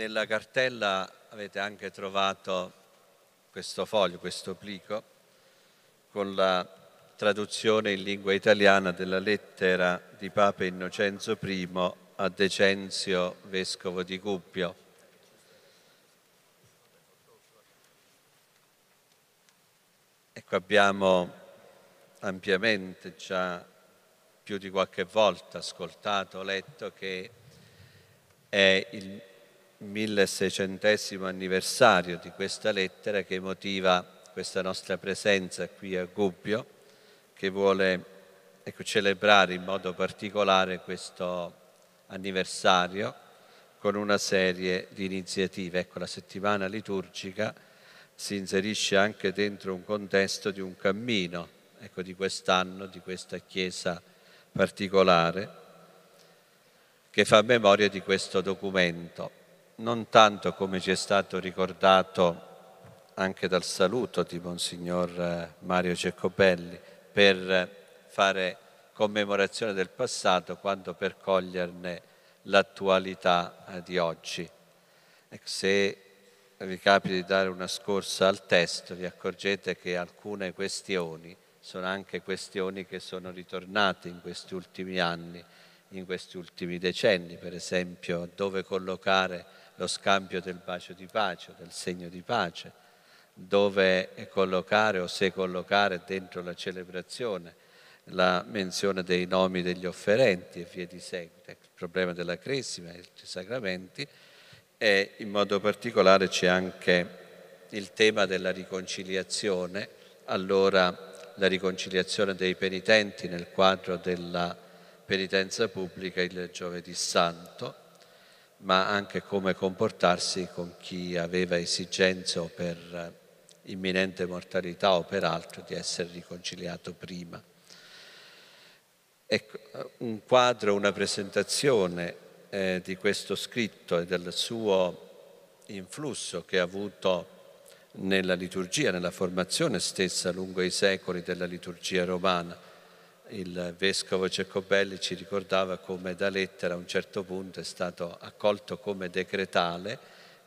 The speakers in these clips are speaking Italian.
nella cartella avete anche trovato questo foglio, questo plico, con la traduzione in lingua italiana della lettera di Papa Innocenzo I a Decenzio, vescovo di Gubbio. Ecco, abbiamo ampiamente già più di qualche volta ascoltato, letto che è il 1600 anniversario di questa lettera che motiva questa nostra presenza qui a Gubbio, che vuole ecco, celebrare in modo particolare questo anniversario con una serie di iniziative. Ecco, la settimana liturgica si inserisce anche dentro un contesto di un cammino ecco, di quest'anno, di questa Chiesa particolare, che fa memoria di questo documento non tanto come ci è stato ricordato anche dal saluto di Monsignor eh, Mario Ceccopelli per fare commemorazione del passato quanto per coglierne l'attualità eh, di oggi. Ecco, se vi capita di dare una scorsa al testo, vi accorgete che alcune questioni sono anche questioni che sono ritornate in questi ultimi anni in questi ultimi decenni, per esempio dove collocare lo scambio del bacio di pace, del segno di pace, dove collocare o se collocare dentro la celebrazione la menzione dei nomi degli offerenti e via di seguito, ecco, il problema della cresima e dei sacramenti e in modo particolare c'è anche il tema della riconciliazione, allora la riconciliazione dei penitenti nel quadro della penitenza pubblica il giovedì santo, ma anche come comportarsi con chi aveva esigenza o per eh, imminente mortalità o per altro di essere riconciliato prima. Ecco, eh, un quadro, una presentazione eh, di questo scritto e del suo influsso che ha avuto nella liturgia, nella formazione stessa lungo i secoli della liturgia romana il vescovo Cecobelli ci ricordava come da lettera a un certo punto è stato accolto come decretale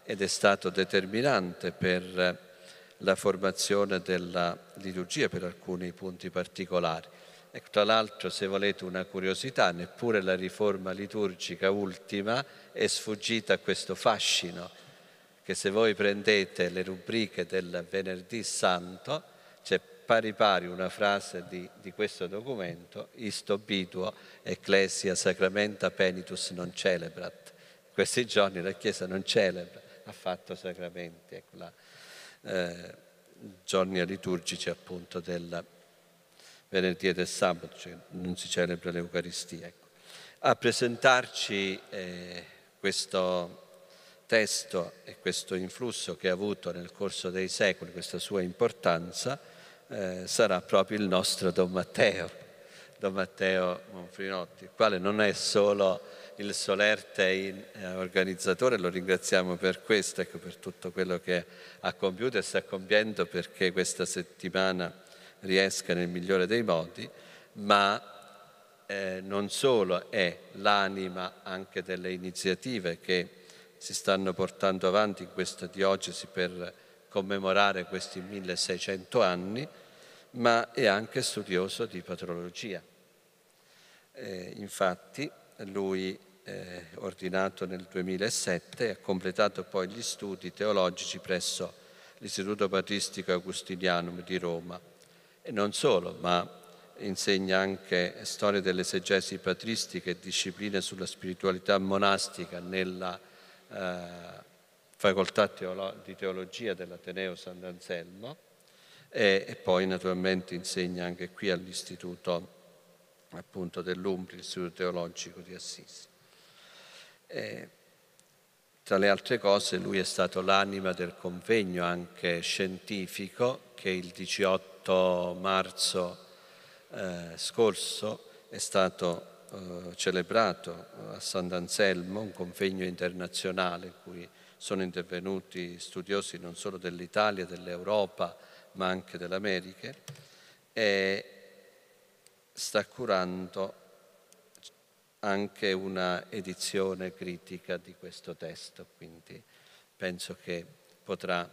ed è stato determinante per eh, la formazione della liturgia per alcuni punti particolari. E ecco, tra l'altro, se volete una curiosità, neppure la riforma liturgica ultima è sfuggita a questo fascino, che se voi prendete le rubriche del venerdì santo c'è pari pari una frase di, di questo documento, isto biduo, ecclesia sacramenta penitus non celebrat. In questi giorni la Chiesa non celebra, ha fatto sacramenti, ecco la, eh, giorni liturgici appunto del venerdì e del sabato, cioè non si celebra l'Eucaristia. Ecco. A presentarci eh, questo testo e questo influsso che ha avuto nel corso dei secoli, questa sua importanza, eh, sarà proprio il nostro Don Matteo, Don Matteo Monfrinotti, il quale non è solo il solerte eh, organizzatore, lo ringraziamo per questo, ecco, per tutto quello che ha compiuto e sta compiendo perché questa settimana riesca nel migliore dei modi, ma eh, non solo è l'anima anche delle iniziative che si stanno portando avanti in questa diocesi per commemorare questi 1600 anni, ma è anche studioso di patrologia. Eh, infatti lui eh, ordinato nel 2007 ha completato poi gli studi teologici presso l'Istituto Patristico Agustinianum di Roma e non solo, ma insegna anche storia delle segesi patristiche e discipline sulla spiritualità monastica nella eh, facoltà di teologia dell'Ateneo Sant'Anselmo e, e, poi naturalmente insegna anche qui all'istituto appunto dell'Umbria, istituto teologico di Assisi. E, tra le altre cose lui è stato l'anima del convegno anche scientifico che il 18 marzo eh, scorso è stato eh, celebrato a Sant'Anselmo, un convegno internazionale in cui sono intervenuti studiosi non solo dell'Italia, dell'Europa, ma anche dell'America, e sta curando anche una edizione critica di questo testo, quindi penso che potrà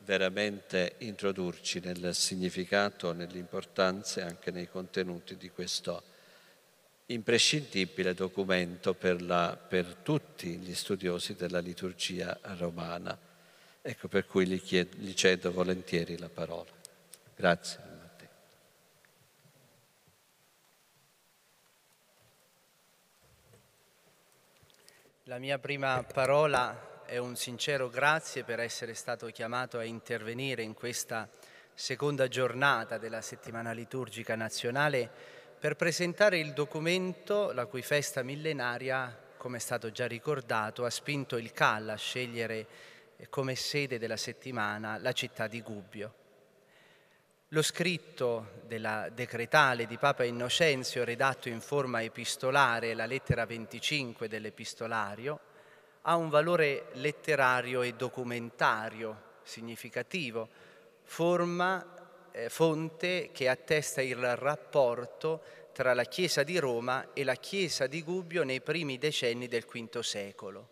veramente introdurci nel significato, nell'importanza e anche nei contenuti di questo testo imprescindibile documento per, la, per, tutti gli studiosi della liturgia romana. Ecco per cui gli, chiedo, gli cedo volentieri la parola. Grazie. La mia prima parola è un sincero grazie per essere stato chiamato a intervenire in questa seconda giornata della settimana liturgica nazionale per presentare il documento la cui festa millenaria, come è stato già ricordato, ha spinto il CAL a scegliere eh, come sede della settimana la città di Gubbio. Lo scritto della decretale di Papa Innocenzio, redatto in forma epistolare, la lettera 25 dell'epistolario, ha un valore letterario e documentario significativo, forma eh, fonte che attesta il rapporto tra la Chiesa di Roma e la Chiesa di Gubbio nei primi decenni del V secolo.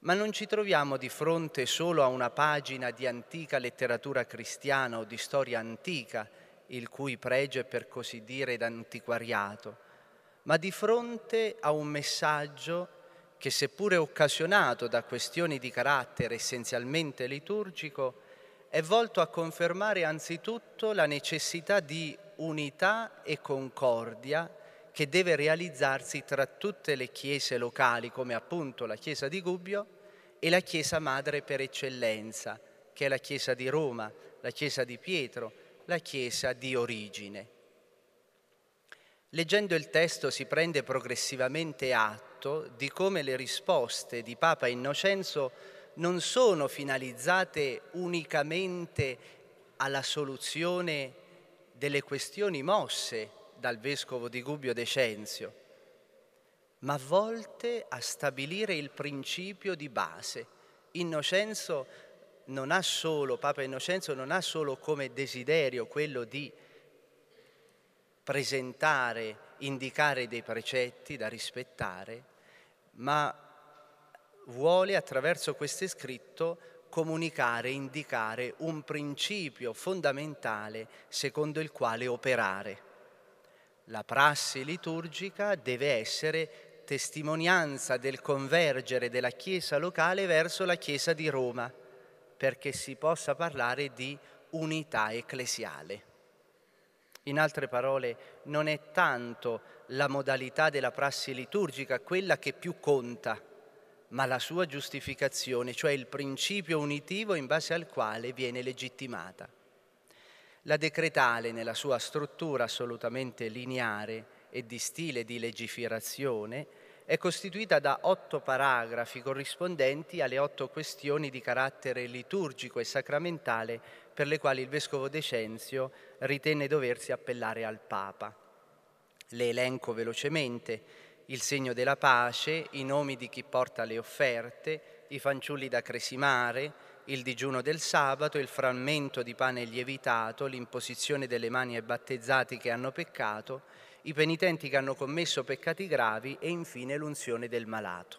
Ma non ci troviamo di fronte solo a una pagina di antica letteratura cristiana o di storia antica, il cui pregio è per così dire d'antiquariato, ma di fronte a un messaggio che seppure occasionato da questioni di carattere essenzialmente liturgico, è volto a confermare anzitutto la necessità di unità e concordia che deve realizzarsi tra tutte le chiese locali, come appunto la chiesa di Gubbio e la chiesa madre per eccellenza, che è la chiesa di Roma, la chiesa di Pietro, la chiesa di origine. Leggendo il testo si prende progressivamente atto di come le risposte di Papa Innocenzo non sono finalizzate unicamente alla soluzione delle questioni mosse dal vescovo di Gubbio Decenzio, ma volte a stabilire il principio di base. Innocenzo non ha solo, Papa Innocenzo non ha solo come desiderio quello di presentare, indicare dei precetti da rispettare, ma vuole attraverso questo scritto comunicare, indicare un principio fondamentale secondo il quale operare. La prassi liturgica deve essere testimonianza del convergere della Chiesa locale verso la Chiesa di Roma, perché si possa parlare di unità ecclesiale. In altre parole, non è tanto la modalità della prassi liturgica quella che più conta, ma la sua giustificazione, cioè il principio unitivo in base al quale viene legittimata. La decretale, nella sua struttura assolutamente lineare e di stile di legiferazione, è costituita da otto paragrafi corrispondenti alle otto questioni di carattere liturgico e sacramentale per le quali il vescovo Decenzio ritenne doversi appellare al Papa. Le elenco velocemente il segno della pace, i nomi di chi porta le offerte, i fanciulli da cresimare, il digiuno del sabato, il frammento di pane lievitato, l'imposizione delle mani ai battezzati che hanno peccato, i penitenti che hanno commesso peccati gravi e infine l'unzione del malato.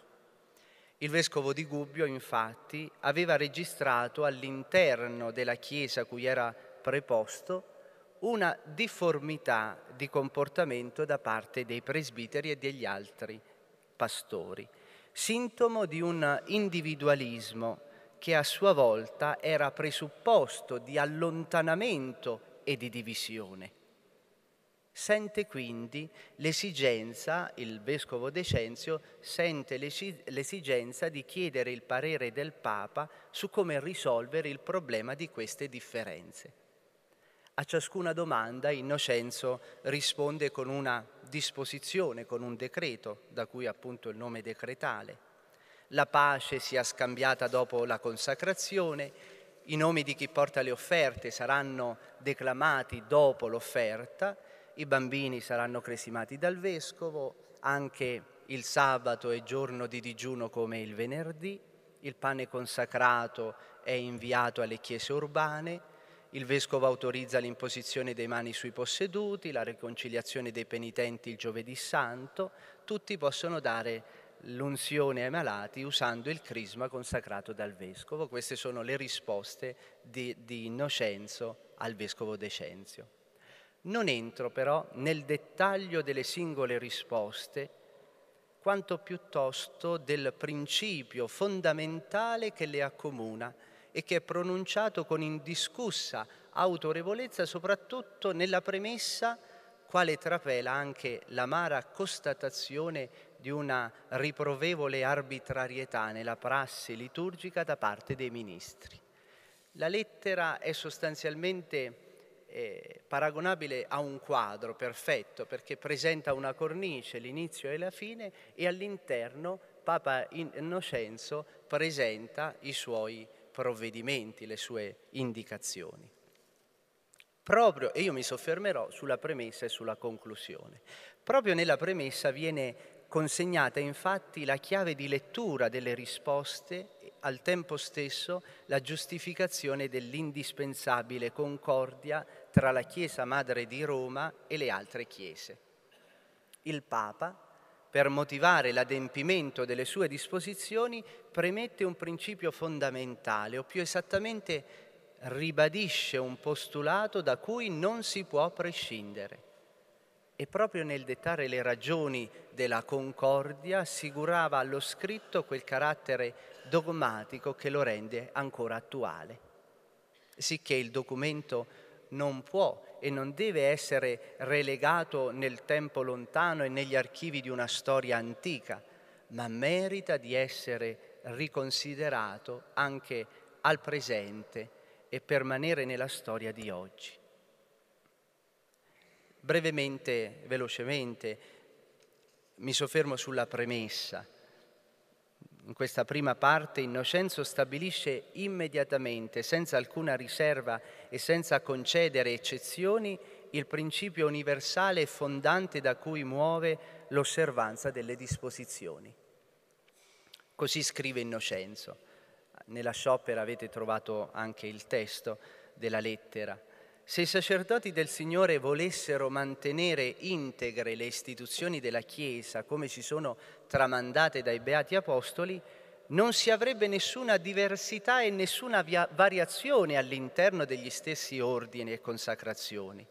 Il vescovo di Gubbio, infatti, aveva registrato all'interno della chiesa cui era preposto una difformità di comportamento da parte dei presbiteri e degli altri pastori, sintomo di un individualismo che a sua volta era presupposto di allontanamento e di divisione. Sente quindi l'esigenza, il vescovo Decenzio sente l'esigenza di chiedere il parere del Papa su come risolvere il problema di queste differenze. A ciascuna domanda Innocenzo risponde con una disposizione, con un decreto, da cui appunto il nome decretale. La pace sia scambiata dopo la consacrazione, i nomi di chi porta le offerte saranno declamati dopo l'offerta, i bambini saranno cresimati dal vescovo, anche il sabato è giorno di digiuno come il venerdì, il pane consacrato è inviato alle chiese urbane, il Vescovo autorizza l'imposizione dei mani sui posseduti, la riconciliazione dei penitenti il giovedì santo, tutti possono dare l'unzione ai malati usando il crisma consacrato dal Vescovo. Queste sono le risposte di, di Innocenzo al Vescovo Decenzio. Non entro però nel dettaglio delle singole risposte, quanto piuttosto del principio fondamentale che le accomuna, e che è pronunciato con indiscussa autorevolezza soprattutto nella premessa quale trapela anche l'amara constatazione di una riprovevole arbitrarietà nella prassi liturgica da parte dei ministri. La lettera è sostanzialmente eh, paragonabile a un quadro perfetto perché presenta una cornice, l'inizio e la fine e all'interno Papa Innocenzo presenta i suoi provvedimenti, le sue indicazioni. Proprio, e io mi soffermerò sulla premessa e sulla conclusione, proprio nella premessa viene consegnata infatti la chiave di lettura delle risposte e al tempo stesso la giustificazione dell'indispensabile concordia tra la Chiesa Madre di Roma e le altre Chiese. Il Papa, per motivare l'adempimento delle sue disposizioni, premette un principio fondamentale, o più esattamente ribadisce un postulato da cui non si può prescindere. E proprio nel dettare le ragioni della concordia assicurava allo scritto quel carattere dogmatico che lo rende ancora attuale. Sicché il documento non può e non deve essere relegato nel tempo lontano e negli archivi di una storia antica, ma merita di essere riconsiderato anche al presente e permanere nella storia di oggi. Brevemente, velocemente, mi soffermo sulla premessa in questa prima parte Innocenzo stabilisce immediatamente, senza alcuna riserva e senza concedere eccezioni, il principio universale e fondante da cui muove l'osservanza delle disposizioni. Così scrive Innocenzo. Nella sciopera avete trovato anche il testo della lettera. Se i sacerdoti del Signore volessero mantenere integre le istituzioni della Chiesa come ci sono tramandate dai beati apostoli, non si avrebbe nessuna diversità e nessuna variazione all'interno degli stessi ordini e consacrazioni.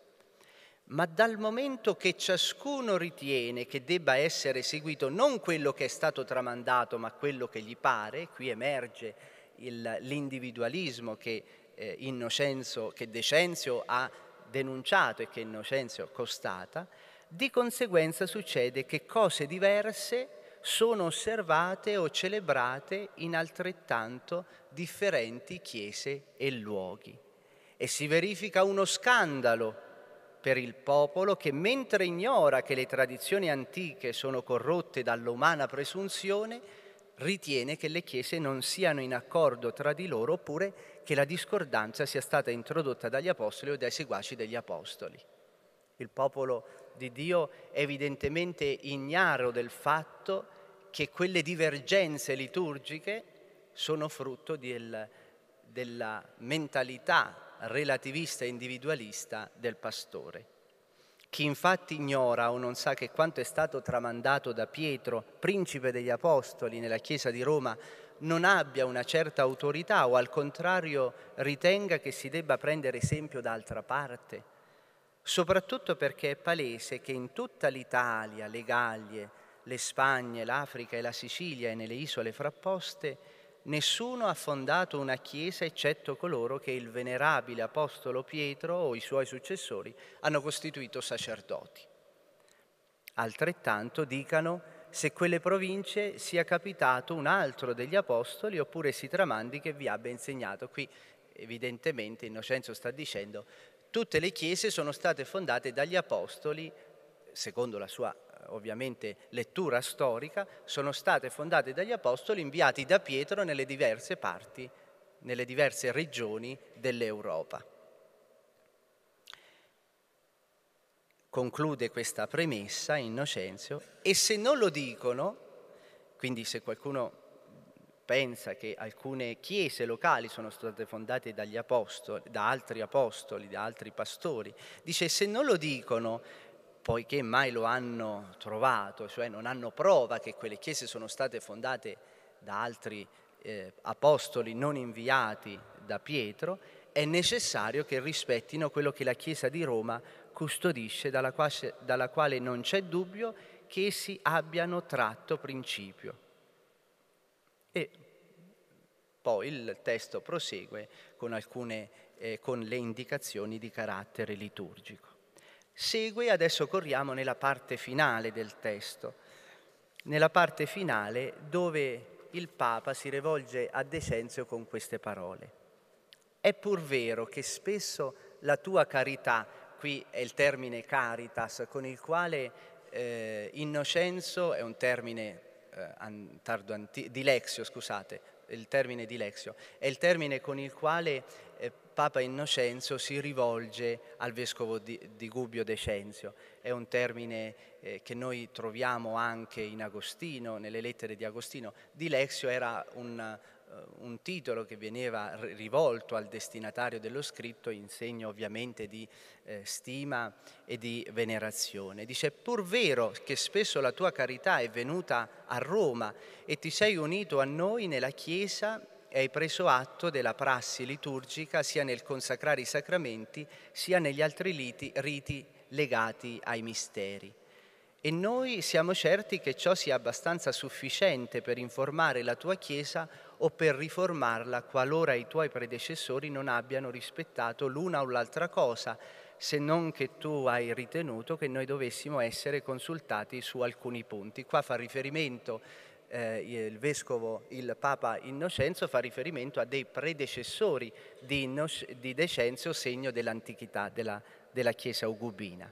Ma dal momento che ciascuno ritiene che debba essere seguito non quello che è stato tramandato, ma quello che gli pare, qui emerge il, l'individualismo che eh, Innocenzo, che Decenzio ha denunciato e che Innocenzo costata, di conseguenza succede che cose diverse sono osservate o celebrate in altrettanto differenti chiese e luoghi. E si verifica uno scandalo per il popolo che mentre ignora che le tradizioni antiche sono corrotte dall'umana presunzione, ritiene che le chiese non siano in accordo tra di loro oppure che la discordanza sia stata introdotta dagli apostoli o dai seguaci degli apostoli. Il popolo di Dio è evidentemente ignaro del fatto che quelle divergenze liturgiche sono frutto del, della mentalità relativista e individualista del pastore. Chi infatti ignora o non sa che quanto è stato tramandato da Pietro, principe degli Apostoli nella Chiesa di Roma, non abbia una certa autorità o al contrario ritenga che si debba prendere esempio da altra parte, soprattutto perché è palese che in tutta l'Italia, le Gallie, le Spagne, l'Africa e la Sicilia e nelle isole frapposte nessuno ha fondato una chiesa eccetto coloro che il venerabile apostolo Pietro o i suoi successori hanno costituito sacerdoti. Altrettanto dicano se quelle province sia capitato un altro degli apostoli oppure si tramandi che vi abbia insegnato. Qui evidentemente Innocenzo sta dicendo tutte le chiese sono state fondate dagli apostoli, secondo la sua ovviamente lettura storica, sono state fondate dagli apostoli inviati da Pietro nelle diverse parti, nelle diverse regioni dell'Europa. Conclude questa premessa Innocenzio e se non lo dicono, quindi se qualcuno pensa che alcune chiese locali sono state fondate dagli apostoli, da altri apostoli, da altri pastori, dice se non lo dicono poiché mai lo hanno trovato, cioè non hanno prova che quelle chiese sono state fondate da altri eh, apostoli non inviati da Pietro, è necessario che rispettino quello che la Chiesa di Roma custodisce, dalla quale, dalla quale non c'è dubbio che essi abbiano tratto principio. E poi il testo prosegue con, alcune, eh, con le indicazioni di carattere liturgico segue, adesso corriamo nella parte finale del testo, nella parte finale dove il Papa si rivolge a De Cenzio con queste parole. È pur vero che spesso la tua carità, qui è il termine caritas, con il quale eh, Innocenzo è un termine eh, tardo anti- di Lexio, scusate, il termine di Lexio, è il termine con il quale eh, Papa Innocenzo si rivolge al vescovo di, di Gubbio Decenzio. È un termine eh, che noi troviamo anche in Agostino, nelle lettere di Agostino. Dilexio era un, eh, un titolo che veniva rivolto al destinatario dello scritto in segno ovviamente di eh, stima e di venerazione. Dice, pur vero che spesso la tua carità è venuta a Roma e ti sei unito a noi nella Chiesa hai preso atto della prassi liturgica sia nel consacrare i sacramenti sia negli altri liti, riti legati ai misteri. E noi siamo certi che ciò sia abbastanza sufficiente per informare la tua Chiesa o per riformarla qualora i tuoi predecessori non abbiano rispettato l'una o l'altra cosa, se non che tu hai ritenuto che noi dovessimo essere consultati su alcuni punti. Qua fa riferimento eh, il vescovo, il Papa Innocenzo fa riferimento a dei predecessori di, Innoc- di Decenzio, segno dell'antichità della, della Chiesa Ugubina,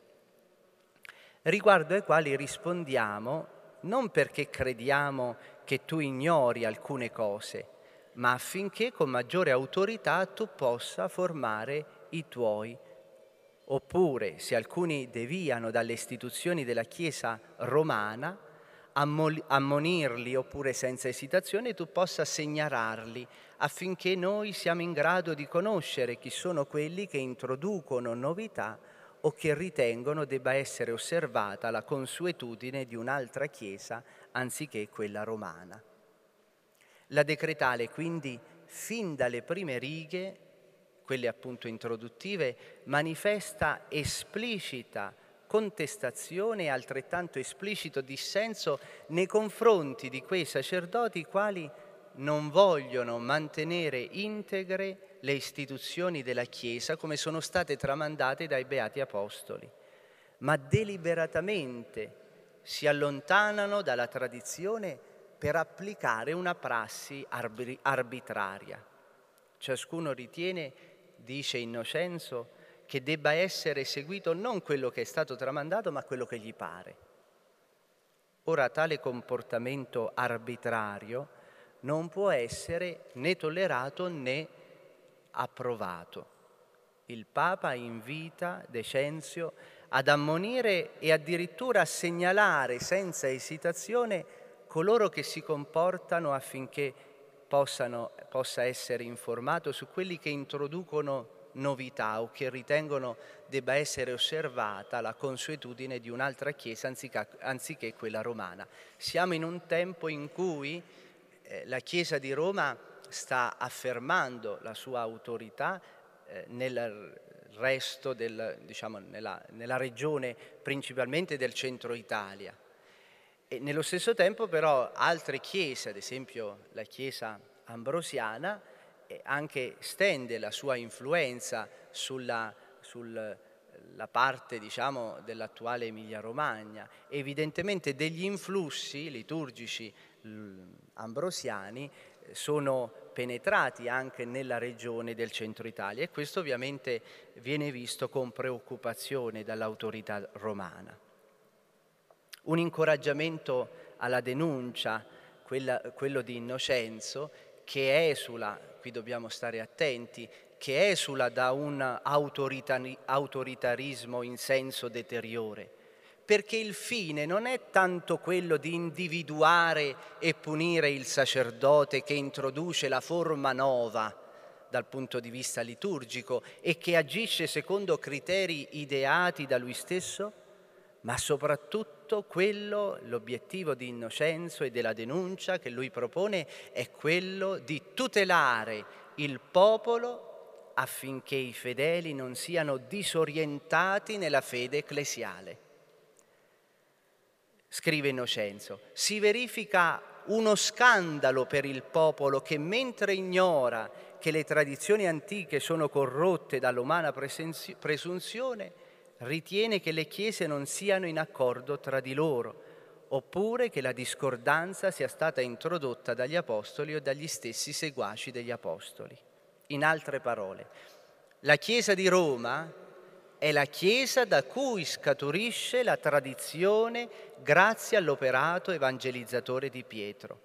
riguardo ai quali rispondiamo non perché crediamo che tu ignori alcune cose, ma affinché con maggiore autorità tu possa formare i tuoi. Oppure, se alcuni deviano dalle istituzioni della Chiesa romana, ammonirli oppure senza esitazione tu possa segnalarli affinché noi siamo in grado di conoscere chi sono quelli che introducono novità o che ritengono debba essere osservata la consuetudine di un'altra Chiesa anziché quella romana. La decretale quindi fin dalle prime righe, quelle appunto introduttive, manifesta esplicita contestazione e altrettanto esplicito dissenso nei confronti di quei sacerdoti quali non vogliono mantenere integre le istituzioni della Chiesa come sono state tramandate dai beati apostoli, ma deliberatamente si allontanano dalla tradizione per applicare una prassi arbitraria. Ciascuno ritiene, dice Innocenzo, che debba essere seguito non quello che è stato tramandato, ma quello che gli pare. Ora tale comportamento arbitrario non può essere né tollerato né approvato. Il Papa invita Decenzio ad ammonire e addirittura a segnalare senza esitazione coloro che si comportano affinché possano, possa essere informato su quelli che introducono novità o che ritengono debba essere osservata la consuetudine di un'altra Chiesa anziché, anziché, quella romana. Siamo in un tempo in cui eh, la Chiesa di Roma sta affermando la sua autorità eh, nel resto, del, diciamo, nella, nella regione principalmente del centro Italia. E nello stesso tempo però altre chiese, ad esempio la chiesa ambrosiana, anche stende la sua influenza sulla, sul, la parte diciamo, dell'attuale Emilia-Romagna. Evidentemente degli influssi liturgici mm, ambrosiani eh, sono penetrati anche nella regione del centro Italia e questo ovviamente viene visto con preoccupazione dall'autorità romana. Un incoraggiamento alla denuncia, quella, quello di Innocenzo, che esula, qui dobbiamo stare attenti, che esula da un autoritarismo in senso deteriore, perché il fine non è tanto quello di individuare e punire il sacerdote che introduce la forma nuova dal punto di vista liturgico e che agisce secondo criteri ideati da lui stesso, ma soprattutto tutto quello, l'obiettivo di Innocenzo e della denuncia che lui propone è quello di tutelare il popolo affinché i fedeli non siano disorientati nella fede ecclesiale. Scrive Innocenzo, si verifica uno scandalo per il popolo che mentre ignora che le tradizioni antiche sono corrotte dall'umana presunzione, ritiene che le chiese non siano in accordo tra di loro, oppure che la discordanza sia stata introdotta dagli apostoli o dagli stessi seguaci degli apostoli. In altre parole, la Chiesa di Roma è la Chiesa da cui scaturisce la tradizione grazie all'operato evangelizzatore di Pietro.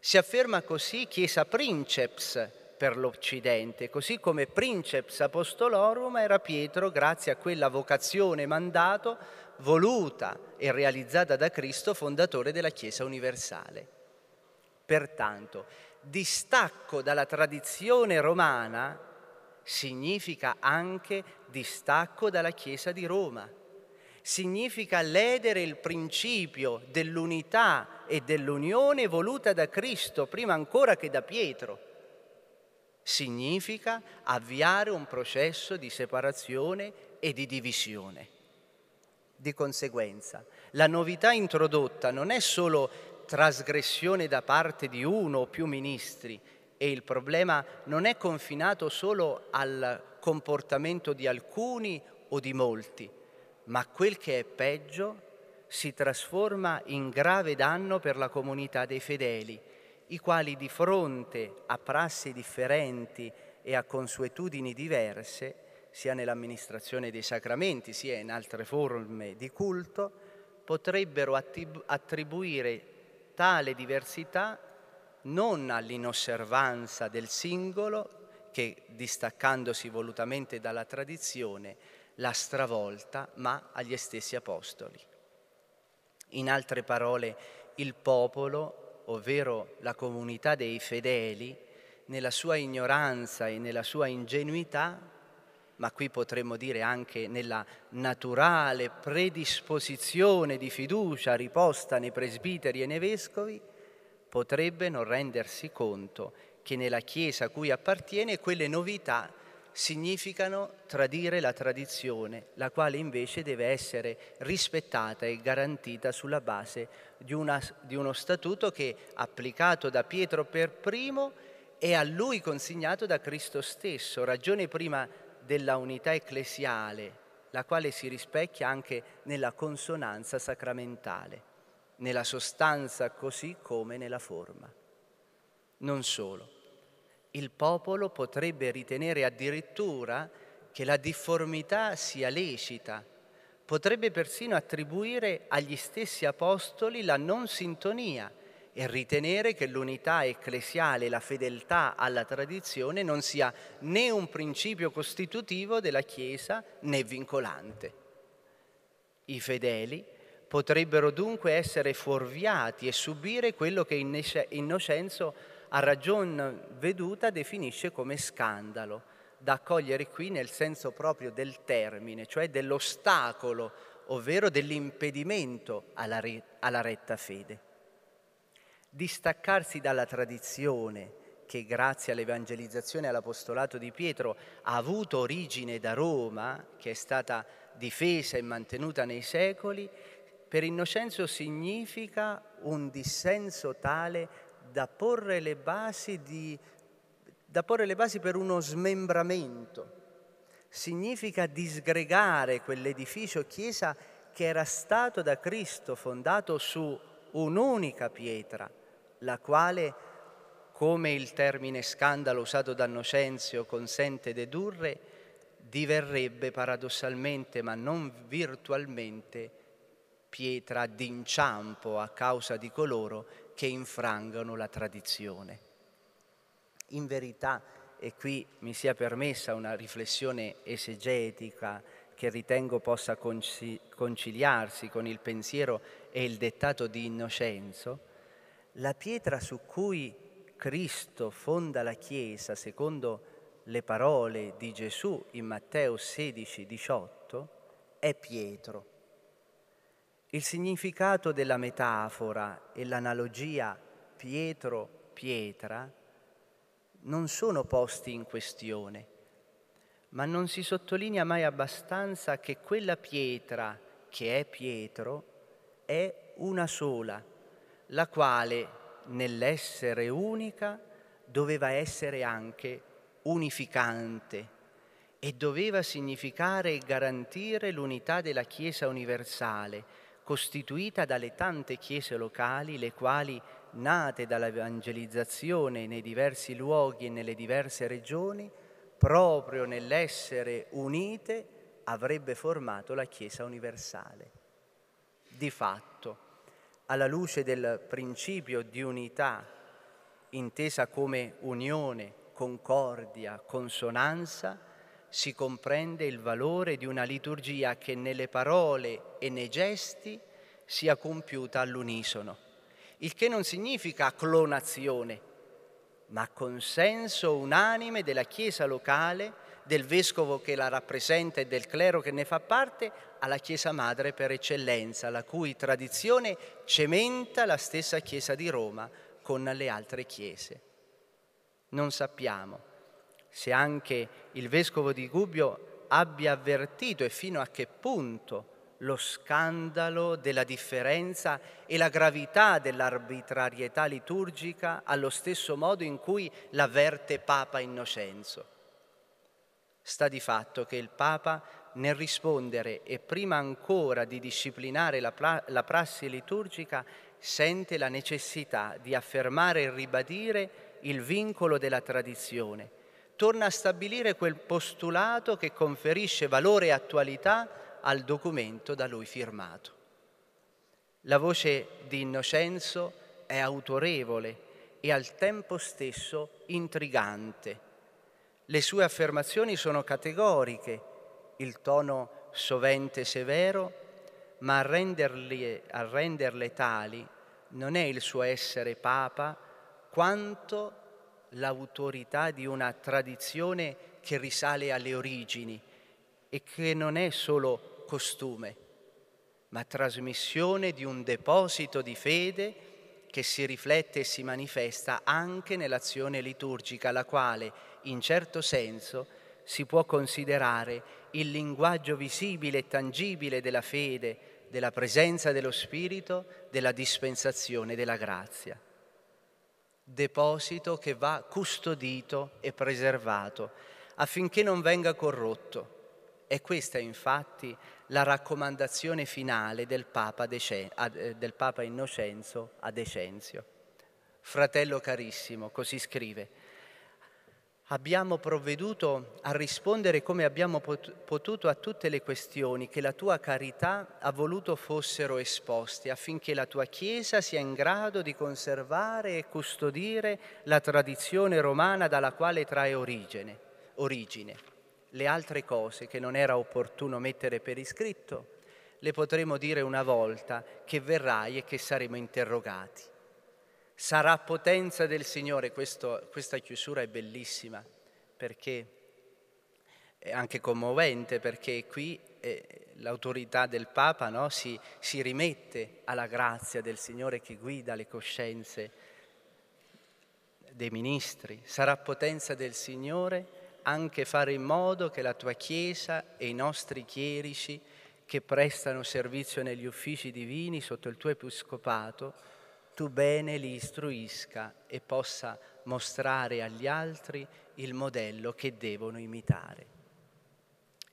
Si afferma così Chiesa Princeps, per l'Occidente, così come Princeps Apostolorum era Pietro grazie a quella vocazione mandato voluta e realizzata da Cristo, fondatore della Chiesa universale. Pertanto, distacco dalla tradizione romana significa anche distacco dalla Chiesa di Roma, significa ledere il principio dell'unità e dell'unione voluta da Cristo prima ancora che da Pietro significa avviare un processo di separazione e di divisione. Di conseguenza, la novità introdotta non è solo trasgressione da parte di uno o più ministri e il problema non è confinato solo al comportamento di alcuni o di molti, ma quel che è peggio si trasforma in grave danno per la comunità dei fedeli i quali di fronte a prassi differenti e a consuetudini diverse, sia nell'amministrazione dei sacramenti sia in altre forme di culto, potrebbero attribuire tale diversità non all'inosservanza del singolo che, distaccandosi volutamente dalla tradizione, l'ha stravolta, ma agli stessi apostoli. In altre parole, il popolo ovvero la comunità dei fedeli, nella sua ignoranza e nella sua ingenuità, ma qui potremmo dire anche nella naturale predisposizione di fiducia riposta nei presbiteri e nei vescovi, potrebbe non rendersi conto che nella Chiesa a cui appartiene quelle novità significano tradire la tradizione, la quale invece deve essere rispettata e garantita sulla base di, una, di, uno statuto che, applicato da Pietro per primo, è a lui consegnato da Cristo stesso, ragione prima della unità ecclesiale, la quale si rispecchia anche nella consonanza sacramentale, nella sostanza così come nella forma. Non solo il popolo potrebbe ritenere addirittura che la difformità sia lecita, potrebbe persino attribuire agli stessi apostoli la non sintonia e ritenere che l'unità ecclesiale, la fedeltà alla tradizione non sia né un principio costitutivo della Chiesa né vincolante. I fedeli potrebbero dunque essere fuorviati e subire quello che Innocenzo a ragion veduta definisce come scandalo, da accogliere qui nel senso proprio del termine, cioè dell'ostacolo, ovvero dell'impedimento alla, re- alla retta fede. Distaccarsi dalla tradizione che grazie all'evangelizzazione e all'apostolato di Pietro ha avuto origine da Roma, che è stata difesa e mantenuta nei secoli, per Innocenzo significa un dissenso tale da porre le basi, di, porre le basi per uno smembramento. Significa disgregare quell'edificio chiesa che era stato da Cristo fondato su un'unica pietra, la quale, come il termine scandalo usato da Innocenzio consente dedurre, diverrebbe paradossalmente, ma non virtualmente, pietra d'inciampo a causa di coloro che infrangono la tradizione. In verità, e qui mi sia permessa una riflessione esegetica che ritengo possa conciliarsi con il pensiero e il dettato di Innocenzo, la pietra su cui Cristo fonda la Chiesa, secondo le parole di Gesù in Matteo 16, 18, è Pietro. Il significato della metafora e l'analogia Pietro-pietra non sono posti in questione, ma non si sottolinea mai abbastanza che quella pietra che è Pietro è una sola, la quale nell'essere unica doveva essere anche unificante e doveva significare e garantire l'unità della Chiesa universale costituita dalle tante chiese locali, le quali, nate dall'evangelizzazione nei diversi luoghi e nelle diverse regioni, proprio nell'essere unite, avrebbe formato la Chiesa universale. Di fatto, alla luce del principio di unità, intesa come unione, concordia, consonanza, si comprende il valore di una liturgia che nelle parole e nei gesti sia compiuta all'unisono, il che non significa clonazione, ma consenso unanime della Chiesa locale, del vescovo che la rappresenta e del clero che ne fa parte, alla Chiesa Madre per eccellenza, la cui tradizione cementa la stessa Chiesa di Roma con le altre chiese. Non sappiamo se anche il vescovo di Gubbio abbia avvertito e fino a che punto lo scandalo della differenza e la gravità dell'arbitrarietà liturgica allo stesso modo in cui l'avverte Papa Innocenzo. Sta di fatto che il Papa nel rispondere e prima ancora di disciplinare la, pra- la prassi liturgica sente la necessità di affermare e ribadire il vincolo della tradizione torna a stabilire quel postulato che conferisce valore e attualità al documento da lui firmato. La voce di Innocenzo è autorevole e al tempo stesso intrigante. Le sue affermazioni sono categoriche, il tono sovente severo, ma a renderle, a renderle tali non è il suo essere papa quanto l'autorità di una tradizione che risale alle origini e che non è solo costume, ma trasmissione di un deposito di fede che si riflette e si manifesta anche nell'azione liturgica, la quale in certo senso si può considerare il linguaggio visibile e tangibile della fede, della presenza dello Spirito, della dispensazione della grazia deposito che va custodito e preservato affinché non venga corrotto. E questa infatti la raccomandazione finale del Papa, Decen- eh, del Papa Innocenzo a Decenzio. Fratello carissimo, così scrive, abbiamo provveduto a rispondere come abbiamo potuto a tutte le questioni che la tua carità ha voluto fossero esposte, affinché la tua Chiesa sia in grado di conservare e custodire la tradizione romana dalla quale trae origine, origine. Le altre cose che non era opportuno mettere per iscritto le potremo dire una volta che verrai e che saremo interrogati sarà potenza del Signore. Questo, questa chiusura è bellissima perché è anche commovente perché qui eh, l'autorità del Papa no, si, si rimette alla grazia del Signore che guida le coscienze dei ministri. Sarà potenza del Signore anche fare in modo che la tua Chiesa e i nostri chierici che prestano servizio negli uffici divini sotto il tuo episcopato tu bene li istruisca e possa mostrare agli altri il modello che devono imitare.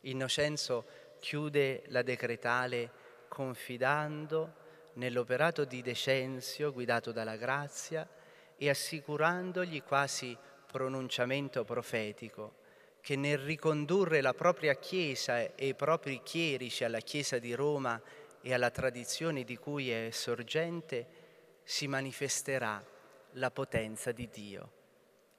Innocenzo chiude la decretale confidando nell'operato di Decenzio guidato dalla grazia e assicurandogli quasi pronunciamento profetico che nel ricondurre la propria Chiesa e i propri chierici alla Chiesa di Roma e alla tradizione di cui è sorgente, si manifesterà la potenza di Dio.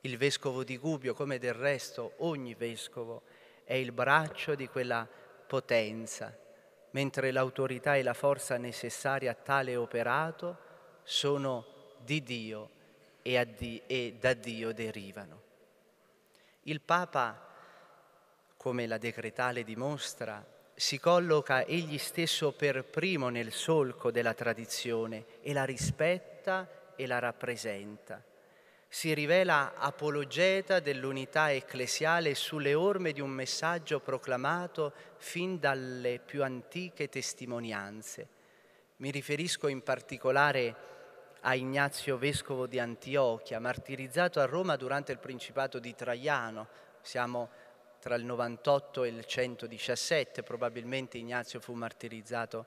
Il vescovo di Gubbio, come del resto ogni vescovo, è il braccio di quella potenza, mentre l'autorità e la forza necessaria a tale operato sono di Dio e, di, e da Dio derivano. Il Papa, come la decretale dimostra, si colloca egli stesso per primo nel solco della tradizione e la rispetta e la rappresenta. Si rivela apologeta dell'unità ecclesiale sulle orme di un messaggio proclamato fin dalle più antiche testimonianze. Mi riferisco in particolare a Ignazio Vescovo di Antiochia, martirizzato a Roma durante il Principato di Traiano. Siamo tra il 98 e il 117, probabilmente Ignazio fu martirizzato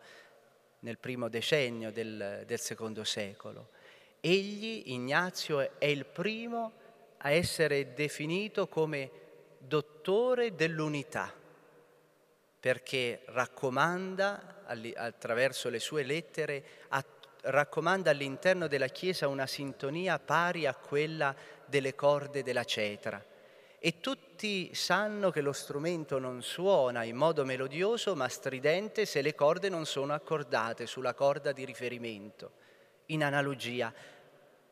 nel primo decennio del, del secondo secolo. Egli, Ignazio, è il primo a essere definito come dottore dell'unità, perché raccomanda attraverso le sue lettere raccomanda all'interno della Chiesa una sintonia pari a quella delle corde della cetra, e tutti sanno che lo strumento non suona in modo melodioso ma stridente se le corde non sono accordate sulla corda di riferimento. In analogia,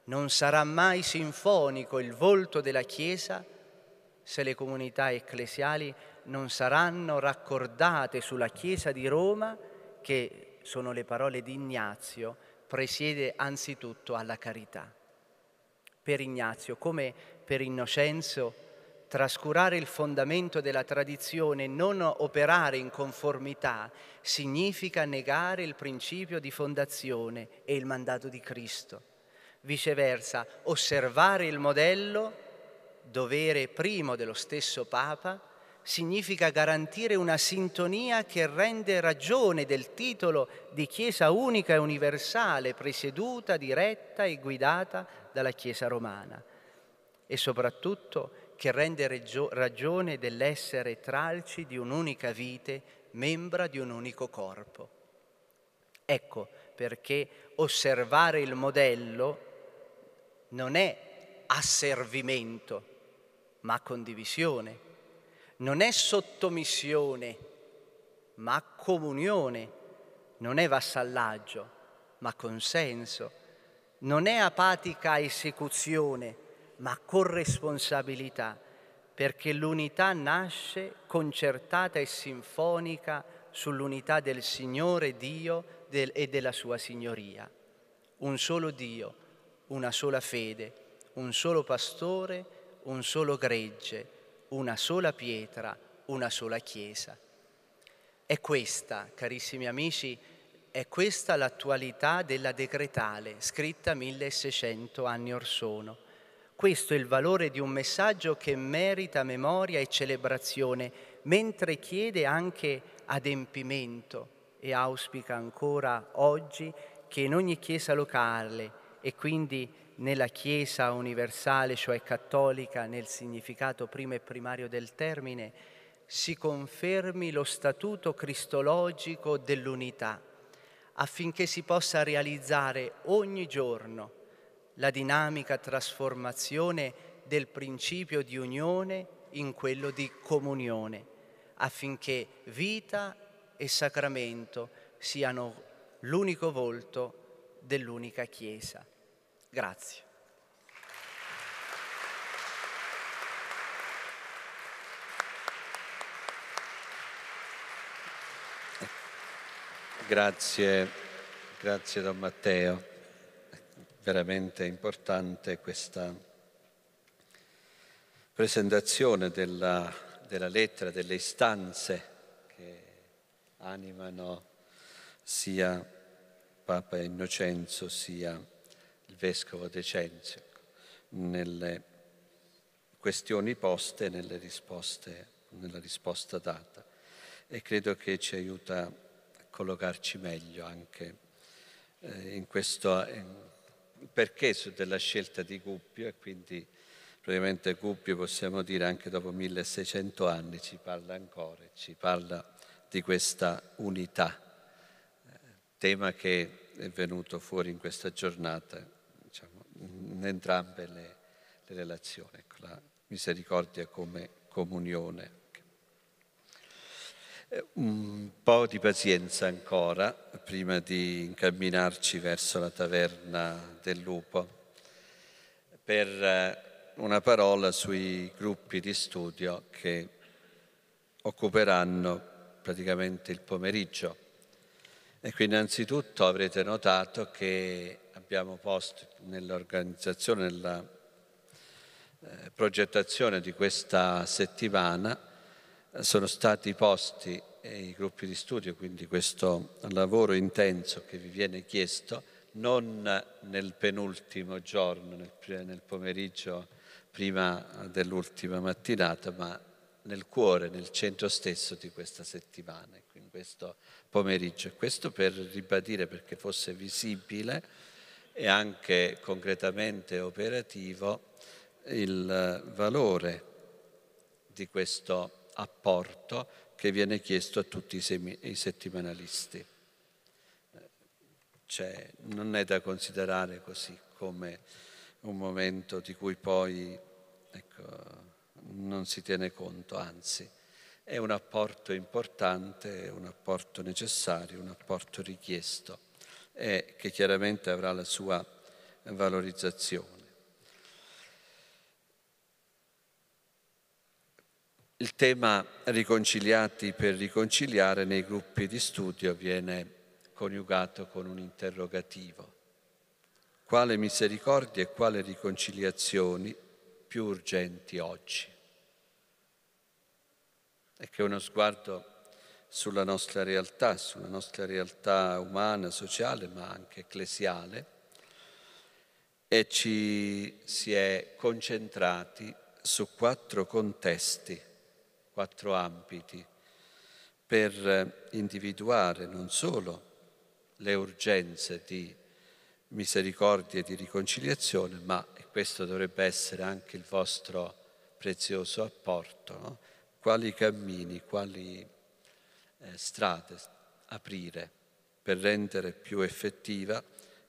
non sarà mai sinfonico il volto della Chiesa se le comunità ecclesiali non saranno raccordate sulla Chiesa di Roma, che sono le parole di Ignazio, presiede anzitutto alla carità. Per Ignazio, come per Innocenzo, trascurare il fondamento della tradizione e non operare in conformità significa negare il principio di fondazione e il mandato di Cristo. Viceversa, osservare il modello, dovere primo dello stesso Papa, significa garantire una sintonia che rende ragione del titolo di Chiesa unica e universale, presieduta, diretta e guidata dalla Chiesa romana. E soprattutto che rende ragione dell'essere tralci di un'unica vite, membra di un unico corpo. Ecco perché osservare il modello non è asservimento, ma condivisione, non è sottomissione, ma comunione, non è vassallaggio, ma consenso, non è apatica esecuzione, ma ma con responsabilità, perché l'unità nasce concertata e sinfonica sull'unità del Signore Dio del, e della sua Signoria. Un solo Dio, una sola fede, un solo pastore, un solo gregge, una sola pietra, una sola Chiesa. È questa, carissimi amici, è questa l'attualità della decretale scritta 1600 anni or sono questo è il valore di un messaggio che merita memoria e celebrazione, mentre chiede anche adempimento e auspica ancora oggi che in ogni chiesa locale e quindi nella Chiesa universale, cioè cattolica, nel significato primo e primario del termine, si confermi lo statuto cristologico dell'unità, affinché si possa realizzare ogni giorno la dinamica trasformazione del principio di unione in quello di comunione, affinché vita e sacramento siano l'unico volto dell'unica Chiesa. Grazie. Grazie, grazie Don Matteo veramente importante questa presentazione della, della lettera, delle istanze che animano sia Papa Innocenzo sia il Vescovo Decenzio nelle questioni poste nelle risposte, nella risposta data e credo che ci aiuta a collocarci meglio anche eh, in, questo, in perché della scelta di Guppio e quindi probabilmente Guppio possiamo dire anche dopo 1600 anni ci parla ancora, ci parla di questa unità, eh, tema che è venuto fuori in questa giornata diciamo, in entrambe le, le relazioni, ecco, la misericordia come comunione. Eh, un po' di pazienza ancora prima di incamminarci verso la taverna del lupo per eh, una parola sui gruppi di studio che occuperanno praticamente il pomeriggio. E qui innanzitutto avrete notato che abbiamo posto nell'organizzazione, nella eh, progettazione di questa settimana sono stati posti eh, i gruppi di studio, quindi questo lavoro intenso che vi viene chiesto, non nel penultimo giorno, nel, nel pomeriggio prima dell'ultima mattinata, ma nel cuore, nel centro stesso di questa settimana, in questo pomeriggio. Questo per ribadire, perché fosse visibile e anche concretamente operativo, il valore di questo apporto che viene chiesto a tutti i, semi, i settimanalisti. Cioè, non è da considerare così come un momento di cui poi ecco, non si tiene conto, anzi è un apporto importante, un apporto necessario, un apporto richiesto e che chiaramente avrà la sua valorizzazione. Il tema riconciliati per riconciliare nei gruppi di studio viene coniugato con un interrogativo. Quale misericordia e quale riconciliazioni più urgenti oggi? E che uno sguardo sulla nostra realtà, sulla nostra realtà umana, sociale, ma anche ecclesiale, e ci si è concentrati su quattro contesti quattro ambiti per eh, individuare non solo le urgenze di misericordia e di riconciliazione, ma e questo dovrebbe essere anche il vostro prezioso apporto, no? quali cammini, quali eh, strade aprire per rendere più effettiva,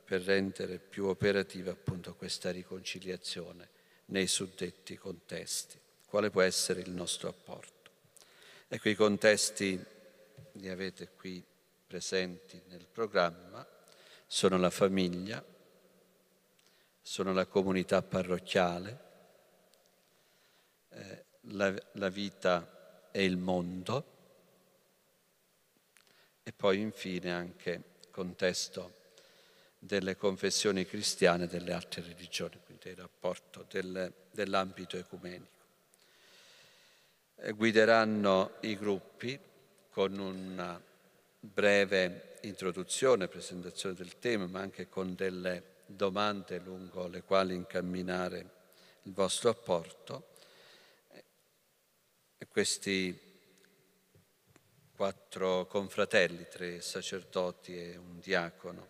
per rendere più operativa appunto questa riconciliazione nei suddetti contesti. Quale può essere il nostro apporto? Ecco i contesti li avete qui presenti nel programma, sono la famiglia, sono la comunità parrocchiale, eh, la, la vita e il mondo e poi infine anche il contesto delle confessioni cristiane e delle altre religioni, quindi il rapporto del, dell'ambito ecumenico. Eh, guideranno i gruppi con una breve introduzione, presentazione del tema, ma anche con delle domande lungo le quali incamminare il vostro apporto. E questi quattro confratelli, tre sacerdoti e un diacono,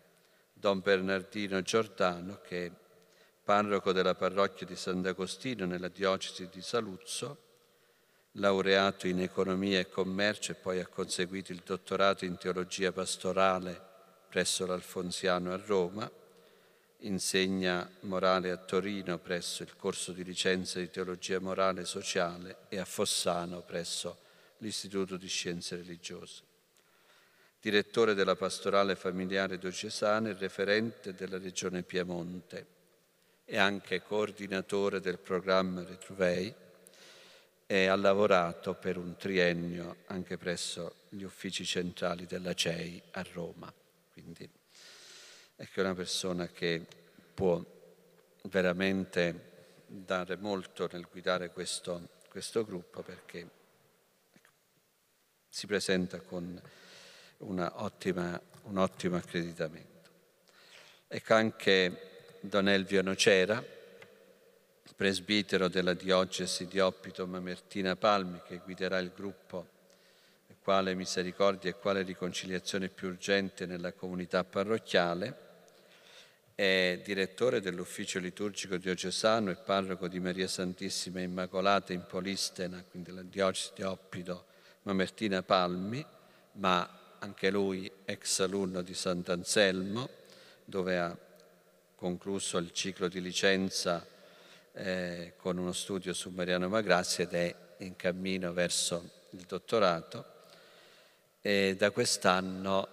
Don Bernardino Giordano, che è parroco della parrocchia di Sant'Agostino nella diocesi di Saluzzo, laureato in economia e commercio e poi ha conseguito il dottorato in teologia pastorale presso l'Alfonsiano a Roma, insegna morale a Torino presso il corso di licenza di teologia morale e sociale e a Fossano presso l'Istituto di Scienze Religiose. Direttore della pastorale familiare diocesana e referente della regione Piemonte e anche coordinatore del programma Retrovei e ha lavorato per un triennio anche presso gli uffici centrali della CEI a Roma. Quindi ecco una persona che può veramente dare molto nel guidare questo, questo gruppo perché si presenta con ottima, un ottimo accreditamento. Ecco anche Don Elvio Nocera, presbitero della diocesi di Oppitum Mamertina Palmi che guiderà il gruppo quale misericordia e quale riconciliazione più urgente nella comunità parrocchiale, è direttore dell'ufficio liturgico diocesano e parroco di Maria Santissima Immacolata in Polistena, quindi la diocesi di Oppido, Mamertina Palmi, ma anche lui ex alunno di Sant'Anselmo, dove ha concluso il ciclo di licenza eh, con uno studio su Mariano Magrassi ed è in cammino verso il dottorato e da quest'anno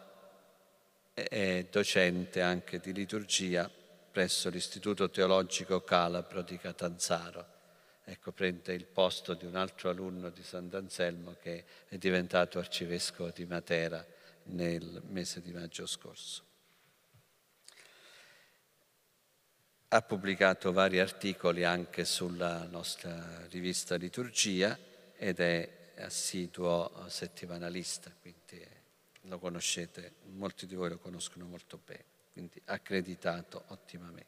è docente anche di liturgia presso l'Istituto Teologico Calabro di Catanzaro. Ecco, prende il posto di un altro alunno di Sant'Anselmo che è diventato arcivescovo di Matera nel mese di maggio scorso. ha pubblicato vari articoli anche sulla nostra rivista Liturgia ed è assiduo settimanalista, quindi lo conoscete, molti di voi lo conoscono molto bene, quindi accreditato ottimamente.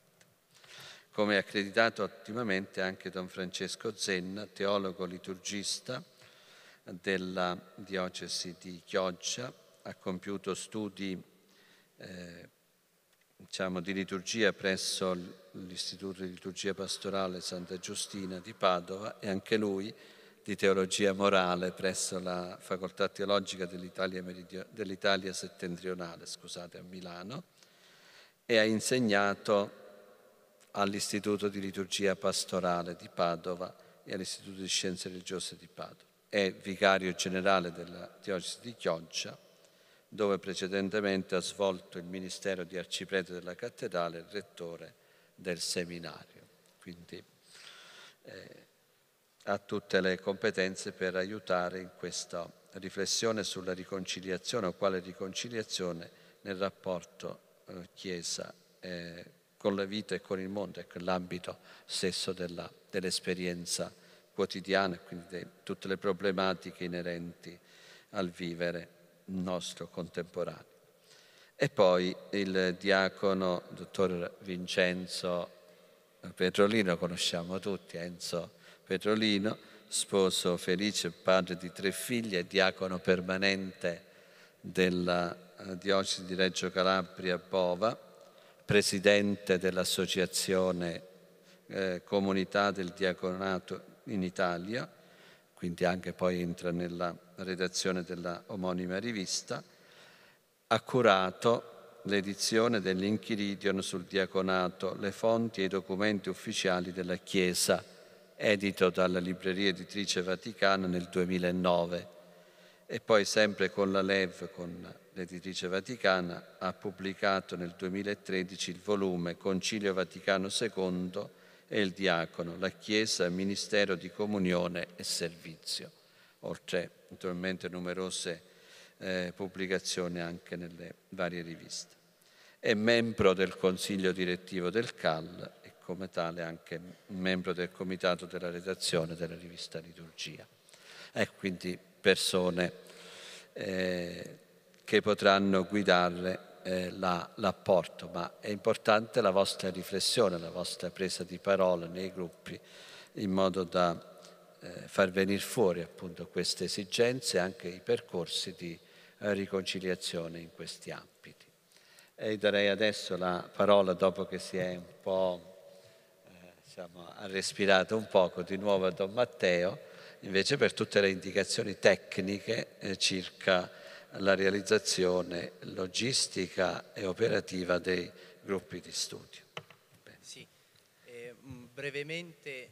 Come è accreditato ottimamente anche Don Francesco Zenna, teologo liturgista della diocesi di Chioggia, ha compiuto studi eh, diciamo, di liturgia presso l'Istituto di Liturgia Pastorale Santa Giustina di Padova e anche lui di teologia morale presso la Facoltà Teologica dell'Italia, Meridio- dell'Italia Settentrionale scusate, a Milano e ha insegnato all'Istituto di Liturgia Pastorale di Padova e all'Istituto di Scienze Religiose di Padova. È vicario generale della diocesi di Chioggia dove precedentemente ha svolto il ministero di arciprete della cattedrale e rettore del seminario. Quindi eh, ha tutte le competenze per aiutare in questa riflessione sulla riconciliazione o quale riconciliazione nel rapporto eh, Chiesa eh, con la vita e con il mondo, ecco, l'ambito stesso della, dell'esperienza quotidiana, quindi de, tutte le problematiche inerenti al vivere nostro contemporaneo. E poi il diacono, dottor Vincenzo Petrolino, conosciamo tutti, Enzo Petrolino, sposo felice, padre di tre figlie, diacono permanente della eh, diocesi di Reggio Calabria Bova, presidente dell'associazione eh, Comunità del Diaconato in Italia, quindi anche poi entra nella redazione della omonima rivista, ha curato l'edizione dell'Inchiridion sul diaconato, le fonti e i documenti ufficiali della Chiesa, edito dalla Libreria Editrice Vaticana nel 2009 e poi sempre con la Lev, con l'editrice vaticana, ha pubblicato nel 2013 il volume Concilio Vaticano II e il Diacono, la Chiesa, Ministero di Comunione e Servizio, oltre naturalmente numerose eh, pubblicazioni anche nelle varie riviste. È membro del consiglio direttivo del CAL e come tale anche membro del comitato della redazione della rivista Liturgia. Ecco quindi persone eh, che potranno guidare eh, l'apporto, ma è importante la vostra riflessione, la vostra presa di parola nei gruppi in modo da eh, far venire fuori appunto queste esigenze e anche i percorsi di eh, riconciliazione in questi ambiti. E darei adesso la parola, dopo che si è un po' eh, diciamo, respirato un poco, di nuovo a Don Matteo, invece per tutte le indicazioni tecniche eh, circa la realizzazione logistica e operativa dei gruppi di studio. Bene. Sì, eh, brevemente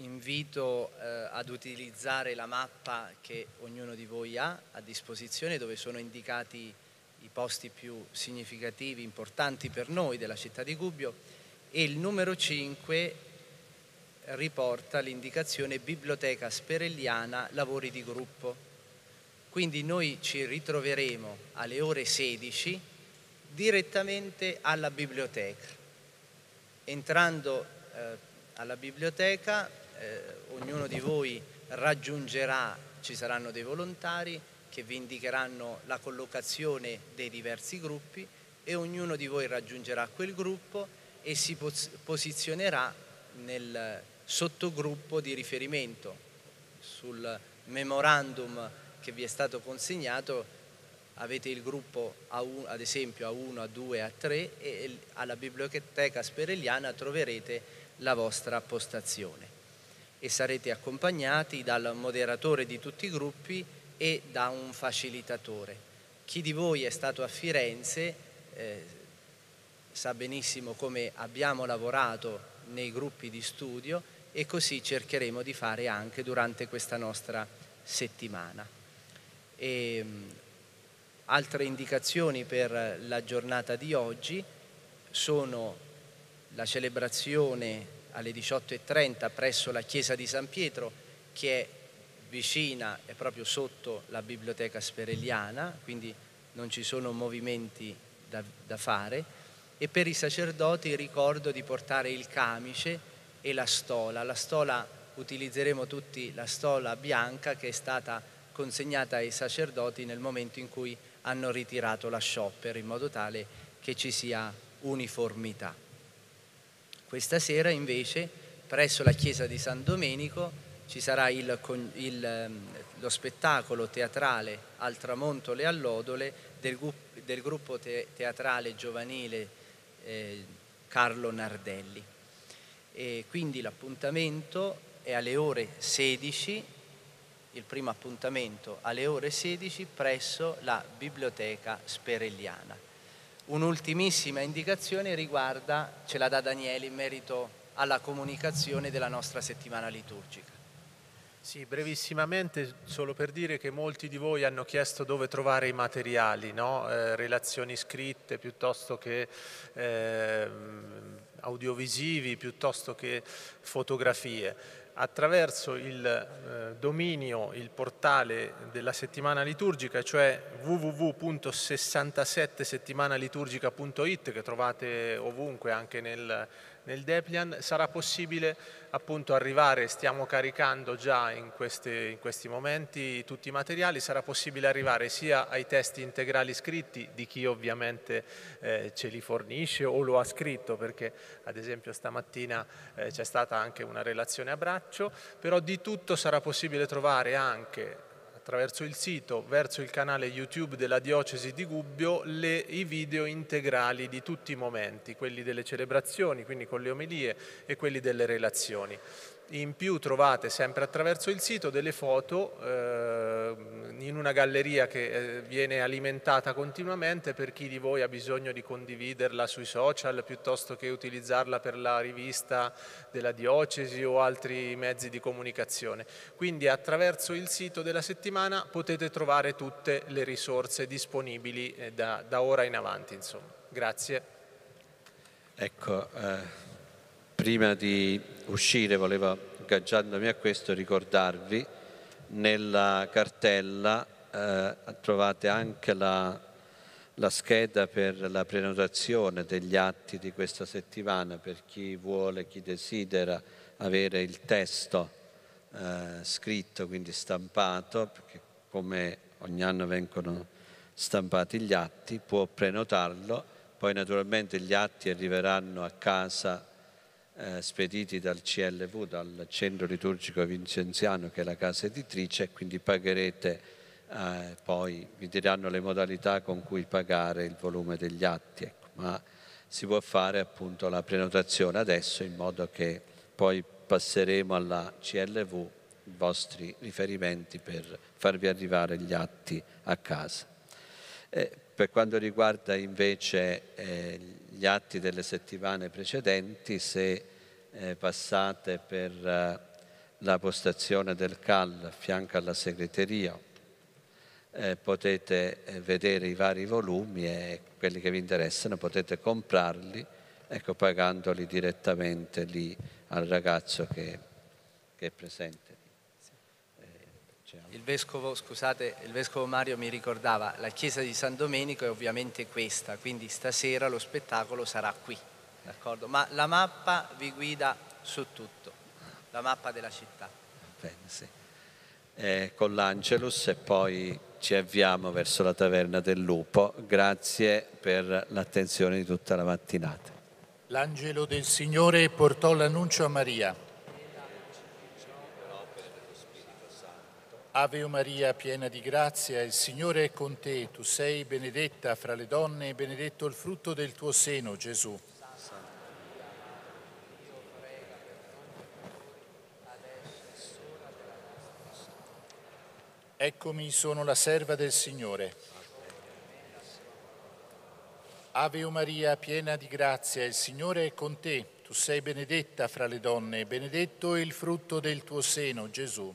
invito eh, ad utilizzare la mappa che ognuno di voi ha a disposizione dove sono indicati i posti più significativi, importanti per noi della città di Gubbio e il numero 5 riporta l'indicazione Biblioteca Sperelliana Lavori di Gruppo. Quindi noi ci ritroveremo alle ore 16 direttamente alla biblioteca. Entrando eh, alla biblioteca eh, ognuno di voi raggiungerà, ci saranno dei volontari che vi indicheranno la collocazione dei diversi gruppi e ognuno di voi raggiungerà quel gruppo e si pos posizionerà nel sottogruppo di riferimento. Sul memorandum che vi è stato consegnato avete il gruppo A1, ad esempio A1, A2, A3 e alla biblioteca sperelliana troverete la vostra postazione e sarete accompagnati dal moderatore di tutti i gruppi e da un facilitatore. Chi di voi è stato a Firenze eh, sa benissimo come abbiamo lavorato nei gruppi di studio e così cercheremo di fare anche durante questa nostra settimana. E, ehm, altre indicazioni per la giornata di oggi sono la celebrazione alle 18.30 presso la chiesa di San Pietro che è vicina è proprio sotto la biblioteca sperelliana, quindi non ci sono movimenti da, da fare e per i sacerdoti ricordo di portare il camice e la stola. La stola utilizzeremo tutti la stola bianca che è stata consegnata ai sacerdoti nel momento in cui hanno ritirato la sciopero in modo tale che ci sia uniformità. Questa sera invece presso la chiesa di San Domenico ci sarà il, il, ehm, lo spettacolo teatrale Al tramonto le allodole del, del gruppo te, teatrale giovanile eh, Carlo Nardelli. E quindi l'appuntamento è alle ore 16, il primo appuntamento alle ore 16 presso la biblioteca sperelliana. Un'ultimissima indicazione riguarda, ce la dà Daniele in merito alla comunicazione della nostra settimana liturgica. Sì, brevissimamente solo per dire che molti di voi hanno chiesto dove trovare i materiali, no? eh, relazioni scritte piuttosto che eh, audiovisivi, piuttosto che fotografie attraverso il eh, dominio, il portale della settimana liturgica, cioè www.67settimanaliturgica.it che trovate ovunque anche nel nel Deplian sarà possibile appunto arrivare, stiamo caricando già in questi, in questi momenti tutti i materiali, sarà possibile arrivare sia ai testi integrali scritti di chi ovviamente eh, ce li fornisce o lo ha scritto perché ad esempio stamattina eh, c'è stata anche una relazione a braccio, però di tutto sarà possibile trovare anche attraverso il sito verso il canale YouTube della Diocesi di Gubbio le, i video integrali di tutti i momenti, quelli delle celebrazioni, quindi con le omelie e quelli delle relazioni. In più trovate sempre attraverso il sito delle foto eh, in una galleria che eh, viene alimentata continuamente per chi di voi ha bisogno di condividerla sui social piuttosto che utilizzarla per la rivista della diocesi o altri mezzi di comunicazione. Quindi attraverso il sito della settimana potete trovare tutte le risorse disponibili eh, da, da, ora in avanti. Insomma. Grazie. Ecco, eh, Prima di uscire volevo, agganciandomi a questo, ricordarvi nella cartella eh, trovate anche la, la scheda per la prenotazione degli atti di questa settimana per chi vuole, chi desidera avere il testo eh, scritto, quindi stampato, perché come ogni anno vengono stampati gli atti, può prenotarlo, poi naturalmente gli atti arriveranno a casa eh, spediti dal CLV, dal Centro Liturgico Vincenziano che è la casa editrice, quindi pagherete eh, poi, vi diranno le modalità con cui pagare il volume degli atti, ecco, ma si può fare appunto la prenotazione adesso in modo che poi passeremo alla CLV i vostri riferimenti per farvi arrivare gli atti a casa. Eh, per quanto riguarda invece eh, gli atti delle settimane precedenti, se eh, passate per eh, la postazione del CAL a fianco alla segreteria, eh, potete eh, vedere i vari volumi e quelli che vi interessano potete comprarli, ecco, pagandoli direttamente lì al ragazzo che, che è presente. Il vescovo, scusate, il vescovo Mario mi ricordava, la chiesa di San Domenico è ovviamente questa, quindi stasera lo spettacolo sarà qui, d'accordo? Ma la mappa vi guida su tutto, la mappa della città. Bene, sì. eh, con l'Angelus e poi ci avviamo verso la taverna del lupo. Grazie per l'attenzione di tutta la mattinata. L'angelo del Signore portò l'annuncio a Maria Ave Maria, piena di grazia, il Signore è con te, tu sei benedetta fra le donne e benedetto il frutto del tuo seno, Gesù. Eccomi, sono la serva del Signore. Ave Maria, piena di grazia, il Signore è con te, tu sei benedetta fra le donne e benedetto il frutto del tuo seno, Gesù.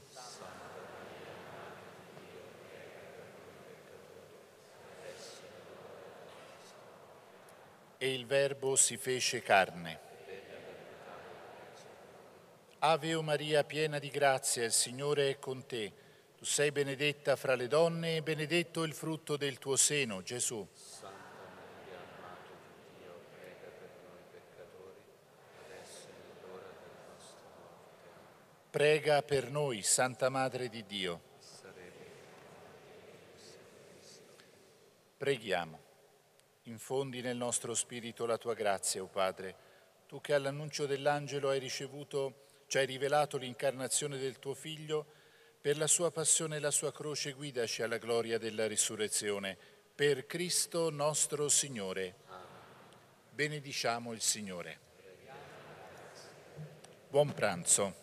e il Verbo si fece carne. Ave o Maria, piena di grazia, il Signore è con te. Tu sei benedetta fra le donne e benedetto il frutto del tuo seno, Gesù. Prega per noi, Santa Madre di Dio. Preghiamo. Infondi nel nostro spirito la tua grazia, o oh Padre, tu che all'annuncio dell'angelo hai ricevuto, ci hai rivelato l'incarnazione del tuo Figlio, per la sua passione e la sua croce guidaci alla gloria della risurrezione. Per Cristo nostro Signore. Benediciamo il Signore. Buon pranzo.